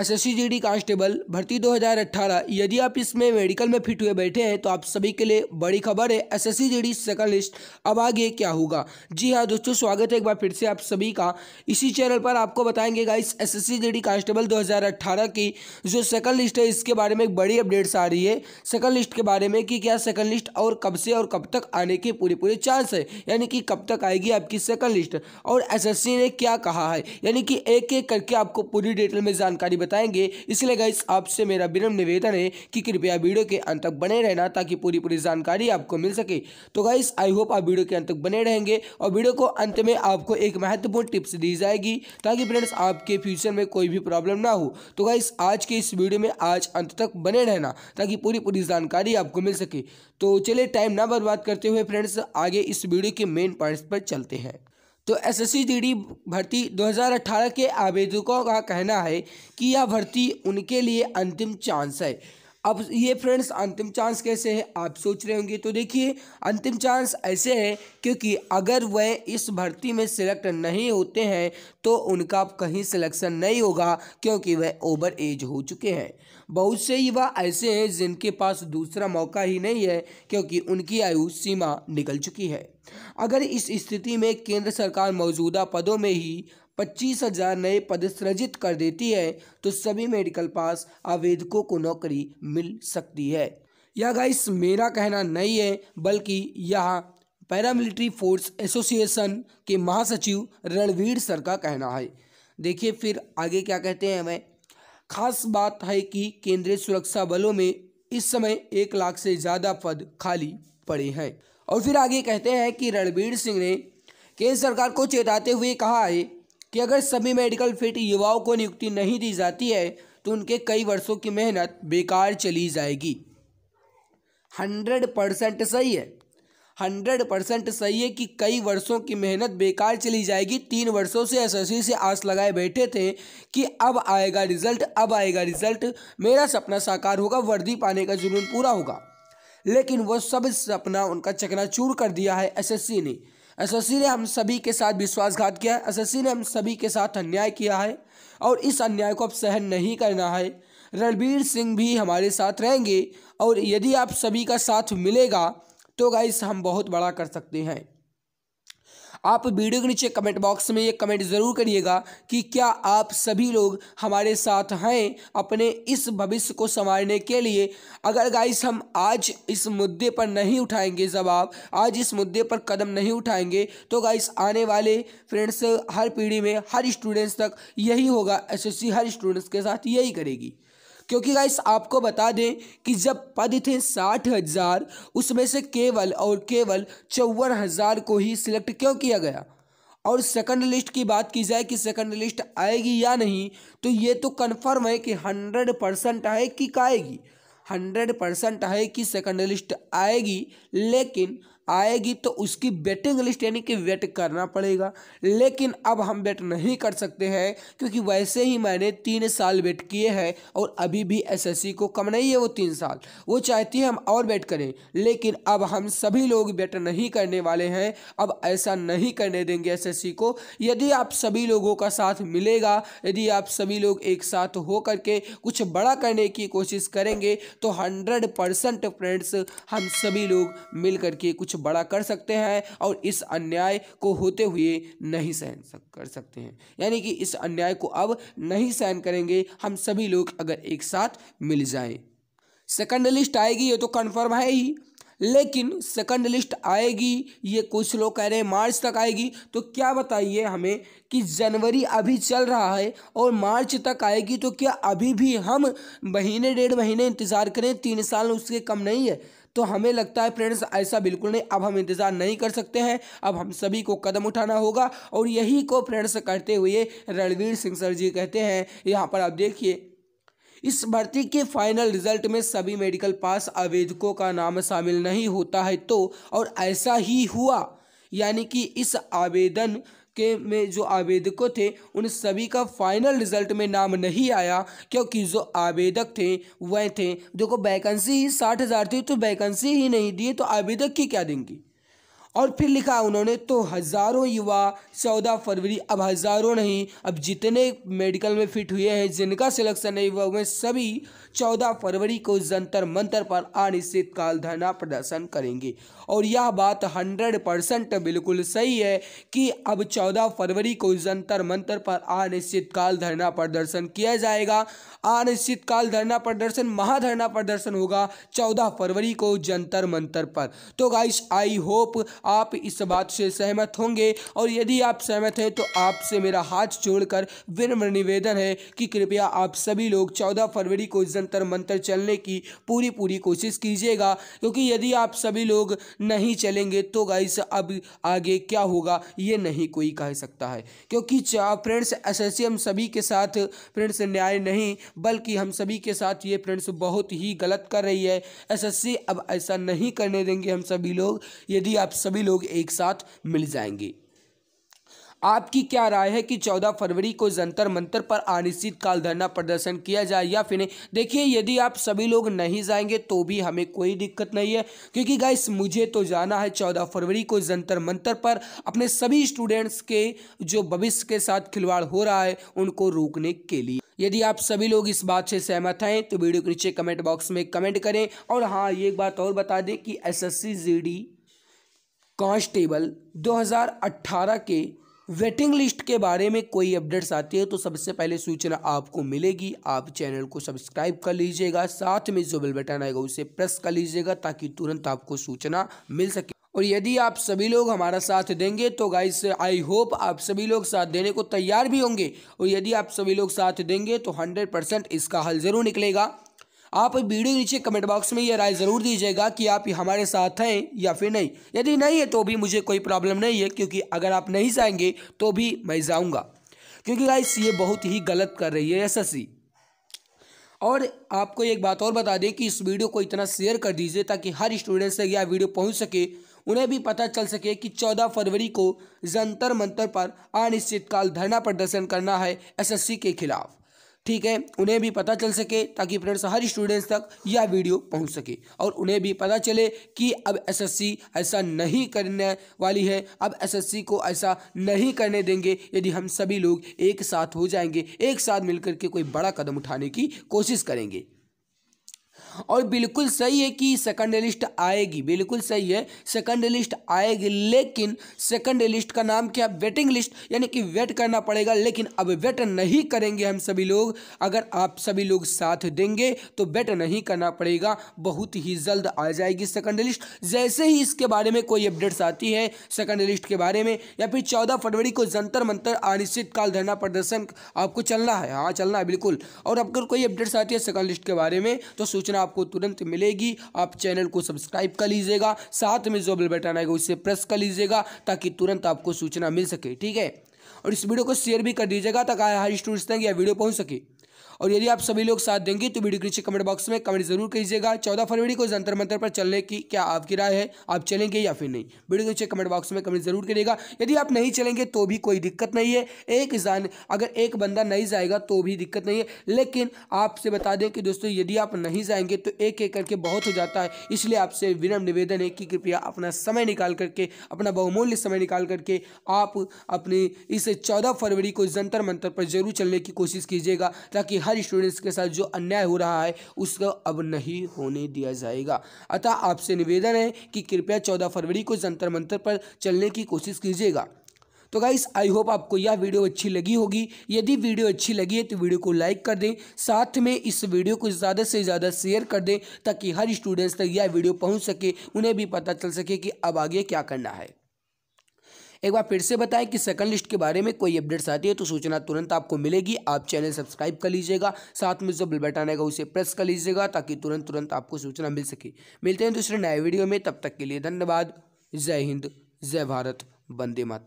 SSC GD constable भर्ती 2018 यदि आप इसमें मेडिकल में फिट हुए बैठे हैं तो आप सभी के लिए बड़ी खबर है एसएससी जीडी सेकंड लिस्ट अब आगे क्या होगा जी हाँ दोस्तों स्वागत है एक बार फिर से आप सभी का इसी चैनल पर आपको बताएंगे गाइस एसएससी जीडी कांस्टेबल 2018 की जो सेकंड लिस्ट है इसके बारे में एक बड़ी अपडेट्स आ रही है सेकंड लिस्ट के बारे में कि क्या सेकंड लिस्ट और कब से और कब तक आने के पूरे पूरे चांस है यानी कि कब तक आएगी आपकी सेकंड लिस्ट और एस ने क्या कहा है यानी कि एक एक करके आपको पूरी डिटेल में जानकारी बताएंगे इसलिए गाइस आपसे मेरा विनम्र निवेदन है कि कृपया वीडियो के अंत तक बने रहना ताकि पूरी पूरी जानकारी आपको मिल सके तो गाइस आई होप आप वीडियो के अंत तक बने रहेंगे और वीडियो को अंत में आपको एक महत्वपूर्ण टिप्स दी जाएगी ताकि फ्रेंड्स आपके फ्यूचर में कोई भी प्रॉब्लम ना हो तो गाइस आज के इस वीडियो में आज अंत तक बने रहना ताकि पूरी पूरी जानकारी आपको मिल सके तो चलिए टाइम ना बर्बाद करते हुए फ्रेंड्स आगे इस वीडियो के मेन पॉइंट्स पर चलते हैं तो एसएससी जीडी भर्ती 2018 के आवेदकों का कहना है कि यह भर्ती उनके लिए अंतिम चांस है अब ये फ्रेंड्स अंतिम चांस कैसे है आप सोच रहे होंगे तो देखिए अंतिम चांस ऐसे है क्योंकि अगर वह इस भर्ती में सिलेक्ट नहीं होते हैं तो उनका कहीं सिलेक्शन नहीं होगा क्योंकि वह ओवर एज हो चुके हैं बहुत से युवा ऐसे हैं जिनके पास दूसरा मौका ही नहीं है क्योंकि उनकी आयु सीमा निकल चुकी है अगर इस स्थिति में केंद्र सरकार मौजूदा पदों में ही पच्चीस हजार नए पद सृजित कर देती है तो सभी मेडिकल पास आवेदकों को नौकरी मिल सकती है यह गाइस मेरा कहना नहीं है बल्कि यह पैरामिलिट्री फोर्स एसोसिएशन के महासचिव रणवीर सर का कहना है देखिए फिर आगे क्या कहते हैं हमें खास बात है कि केंद्रीय सुरक्षा बलों में इस समय एक लाख से ज़्यादा पद खाली पड़े हैं और फिर आगे कहते हैं कि रणबीर सिंह ने केंद्र सरकार को चेताते हुए कहा है कि अगर सभी मेडिकल फिट युवाओं को नियुक्ति नहीं दी जाती है तो उनके कई वर्षों की मेहनत बेकार चली जाएगी हंड्रेड परसेंट सही है हंड्रेड परसेंट सही है कि कई वर्षों की मेहनत बेकार चली जाएगी तीन वर्षों से एस से आस लगाए बैठे थे कि अब आएगा रिजल्ट अब आएगा रिजल्ट मेरा सपना साकार होगा वर्दी पाने का जुनून पूरा होगा लेकिन वो सब सपना उनका चकनाचूर कर दिया है एसएससी ने एसएससी ने हम सभी के साथ विश्वासघात किया है एसएससी ने हम सभी के साथ अन्याय किया है और इस अन्याय को अब सहन नहीं करना है रणबीर सिंह भी हमारे साथ रहेंगे और यदि आप सभी का साथ मिलेगा तो गाइस हम बहुत बड़ा कर सकते हैं आप वीडियो के नीचे कमेंट बॉक्स में ये कमेंट ज़रूर करिएगा कि क्या आप सभी लोग हमारे साथ हैं अपने इस भविष्य को संवारने के लिए अगर गाइस हम आज इस मुद्दे पर नहीं उठाएंगे जवाब आज इस मुद्दे पर कदम नहीं उठाएंगे तो गाइस आने वाले फ्रेंड्स हर पीढ़ी में हर स्टूडेंट्स तक यही होगा एसएससी हर स्टूडेंट्स के साथ यही करेगी क्योंकि गाइस आपको बता दें कि जब पद थे साठ हज़ार उसमें से केवल और केवल चौवन हज़ार को ही सिलेक्ट क्यों किया गया और सेकंड लिस्ट की बात की जाए कि सेकंड लिस्ट आएगी या नहीं तो ये तो कन्फर्म है कि हंड्रेड परसेंट है कि आएगी हंड्रेड परसेंट है कि सेकंड लिस्ट आएगी लेकिन आएगी तो उसकी बेटिंग लिस्ट यानी कि वेट करना पड़ेगा लेकिन अब हम वेट नहीं कर सकते हैं क्योंकि वैसे ही मैंने तीन साल वेट किए हैं और अभी भी एसएससी को कम नहीं है वो तीन साल वो चाहती है हम और वेट करें लेकिन अब हम सभी लोग वेट नहीं करने वाले हैं अब ऐसा नहीं करने देंगे एस को यदि आप सभी लोगों का साथ मिलेगा यदि आप सभी लोग एक साथ हो करके कुछ बड़ा करने की कोशिश करेंगे तो हंड्रेड परसेंट फ्रेंड्स हम सभी लोग मिल करके कुछ बड़ा कर सकते हैं और इस अन्याय को होते हुए नहीं सहन कर सकते हैं यानी कि इस अन्याय को अब नहीं सहन करेंगे हम सभी लोग अगर एक साथ मिल जाए सेकंड लिस्ट आएगी ये तो कन्फर्म है ही लेकिन सेकंड लिस्ट आएगी ये कुछ लोग कह रहे हैं मार्च तक आएगी तो क्या बताइए हमें कि जनवरी अभी चल रहा है और मार्च तक आएगी तो क्या अभी भी हम महीने डेढ़ महीने इंतज़ार करें तीन साल उसके कम नहीं है तो हमें लगता है फ्रेंड्स ऐसा बिल्कुल नहीं अब हम इंतज़ार नहीं कर सकते हैं अब हम सभी को कदम उठाना होगा और यही को फ्रेंड्स करते हुए रणवीर सिंह सर जी कहते हैं यहाँ पर आप देखिए इस भर्ती के फाइनल रिजल्ट में सभी मेडिकल पास आवेदकों का नाम शामिल नहीं होता है तो और ऐसा ही हुआ यानी कि इस आवेदन के में जो आवेदकों थे उन सभी का फाइनल रिजल्ट में नाम नहीं आया क्योंकि जो आवेदक थे वह थे देखो वैकेंसी ही साठ हज़ार थी तो वैकेंसी ही नहीं दिए तो आवेदक की क्या देंगी और फिर लिखा उन्होंने तो हज़ारों युवा चौदह फरवरी अब हज़ारों नहीं अब जितने मेडिकल में फिट हुए हैं जिनका सिलेक्शन नहीं हुआ हुए सभी चौदह फरवरी को जंतर मंतर पर अनिश्चित काल धरना प्रदर्शन करेंगे और यह बात हंड्रेड परसेंट बिल्कुल सही है कि अब चौदह फरवरी को जंतर मंतर पर अनिश्चित काल धरना प्रदर्शन किया जाएगा अनिश्चित काल धरना प्रदर्शन महाधरना प्रदर्शन होगा चौदह फरवरी को जंतर मंतर पर तो गाइस आई होप आप इस बात से सहमत होंगे और यदि आप सहमत हैं तो आपसे मेरा हाथ जोड़कर विनम्र निवेदन है कि कृपया आप सभी लोग चौदह फरवरी को जंतर मंतर चलने की पूरी पूरी कोशिश कीजिएगा क्योंकि यदि आप सभी लोग नहीं चलेंगे तो गाइस अब आगे क्या होगा ये नहीं कोई कह सकता है क्योंकि फ्रेंड्स एस हम सभी के साथ फ्रेंड्स न्याय नहीं बल्कि हम सभी के साथ ये फ्रेंड्स बहुत ही गलत कर रही है एसएससी अब ऐसा नहीं करने देंगे हम सभी लोग यदि आप सभी सभी लोग एक साथ मिल जाएंगे आपकी क्या राय है कि 14 फरवरी को जंतर मंतर पर अनिश्चितकाल धरना प्रदर्शन किया जाए या फिर नहीं देखिए यदि आप सभी लोग नहीं जाएंगे तो भी हमें कोई दिक्कत नहीं है क्योंकि गाइस मुझे तो जाना है 14 फरवरी को जंतर मंतर पर अपने सभी स्टूडेंट्स के जो भविष्य के साथ खिलवाड़ हो रहा है उनको रोकने के लिए यदि आप सभी लोग इस बात से सहमत हैं तो वीडियो के नीचे कमेंट बॉक्स में कमेंट करें और हाँ ये एक बात और बता दें कि एस एस कांस्टेबल 2018 के वेटिंग लिस्ट के बारे में कोई अपडेट्स आती है तो सबसे पहले सूचना आपको मिलेगी आप चैनल को सब्सक्राइब कर लीजिएगा साथ में जो बेल बटन आएगा उसे प्रेस कर लीजिएगा ताकि तुरंत आपको सूचना मिल सके और यदि आप सभी लोग हमारा साथ देंगे तो गाइस आई होप आप सभी लोग साथ देने को तैयार भी होंगे और यदि आप सभी लोग साथ देंगे तो हंड्रेड परसेंट इसका हल ज़रूर निकलेगा आप वीडियो नीचे कमेंट बॉक्स में ये राय ज़रूर दीजिएगा कि आप हमारे साथ हैं या फिर नहीं यदि नहीं है तो भी मुझे कोई प्रॉब्लम नहीं है क्योंकि अगर आप नहीं जाएंगे तो भी मैं जाऊँगा क्योंकि गाइस ये बहुत ही गलत कर रही है एसएससी और आपको एक बात और बता दें कि इस वीडियो को इतना शेयर कर दीजिए ताकि हर स्टूडेंट से यह वीडियो पहुँच सके उन्हें भी पता चल सके कि चौदह फरवरी को जंतर मंतर पर अनिश्चितकाल धरना प्रदर्शन करना है एस के खिलाफ ठीक है उन्हें भी पता चल सके ताकि फ्रेंड्स हर स्टूडेंट्स तक यह वीडियो पहुंच सके और उन्हें भी पता चले कि अब एसएससी ऐसा नहीं करने वाली है अब एसएससी को ऐसा नहीं करने देंगे यदि हम सभी लोग एक साथ हो जाएंगे एक साथ मिलकर के कोई बड़ा कदम उठाने की कोशिश करेंगे और बिल्कुल सही है कि सेकंड लिस्ट आएगी बिल्कुल सही है सेकंड लिस्ट आएगी लेकिन सेकंड लिस्ट का नाम क्या वेटिंग लिस्ट यानी कि वेट करना पड़ेगा लेकिन अब वेट नहीं करेंगे हम सभी लोग अगर आप सभी लोग साथ देंगे तो वेट नहीं करना पड़ेगा बहुत ही जल्द आ जाएगी सेकंड लिस्ट जैसे ही इसके बारे में कोई अपडेट्स आती है सेकंड लिस्ट के बारे में या फिर चौदह फरवरी को जंतर मंतर अनिश्चितकाल धरना प्रदर्शन आपको चलना है हाँ चलना है बिल्कुल और अगर कोई अपडेट्स आती है सेकंड लिस्ट के बारे में तो सूचना आपको तुरंत मिलेगी आप चैनल को सब्सक्राइब कर लीजिएगा साथ में जो बेल बटन आएगा उसे प्रेस कर लीजिएगा ताकि तुरंत आपको सूचना मिल सके ठीक है और इस वीडियो को शेयर भी कर दीजिएगा ताकि हर स्टूडेंट्स तक यह वीडियो पहुँच सके और यदि आप सभी लोग साथ देंगे तो वीडियो के नीचे कमेंट बॉक्स में कमेंट जरूर कीजिएगा चौदह फरवरी को जंतर मंत्र पर चलने की क्या आपकी राय है आप चलेंगे या फिर नहीं वीडियो के नीचे कमेंट बॉक्स में कमेंट जरूर करिएगा यदि आप नहीं चलेंगे तो भी कोई दिक्कत नहीं है एक जान अगर एक बंदा नहीं जाएगा तो भी दिक्कत नहीं है लेकिन आपसे बता दें कि दोस्तों यदि आप नहीं जाएंगे तो एक एक करके बहुत हो जाता है इसलिए आपसे विनम्र निवेदन है कि कृपया अपना समय निकाल करके अपना बहुमूल्य समय निकाल करके आप अपने इस चौदह फरवरी को जंतर मंतर पर जरूर चलने की कोशिश कीजिएगा ताकि कि हर स्टूडेंट्स के साथ जो अन्याय हो रहा है उसको अब नहीं होने दिया जाएगा अतः आपसे निवेदन है कि कृपया चौदह फरवरी को जंतर मंत्र पर चलने की कोशिश कीजिएगा तो गाइस आई होप आपको यह वीडियो अच्छी लगी होगी यदि वीडियो अच्छी लगी है तो वीडियो को लाइक कर दें साथ में इस वीडियो को ज़्यादा से ज़्यादा शेयर कर दें ताकि हर स्टूडेंट्स तक यह वीडियो पहुंच सके उन्हें भी पता चल सके कि अब आगे क्या करना है एक बार फिर से बताएं कि सेकंड लिस्ट के बारे में कोई अपडेट्स आती है तो सूचना तुरंत आपको मिलेगी आप चैनल सब्सक्राइब कर लीजिएगा साथ में जो बिल बटन आएगा उसे प्रेस कर लीजिएगा ताकि तुरंत तुरंत आपको सूचना मिल सके मिलते हैं दूसरे नए वीडियो में तब तक के लिए धन्यवाद जय हिंद जय भारत वंदे मत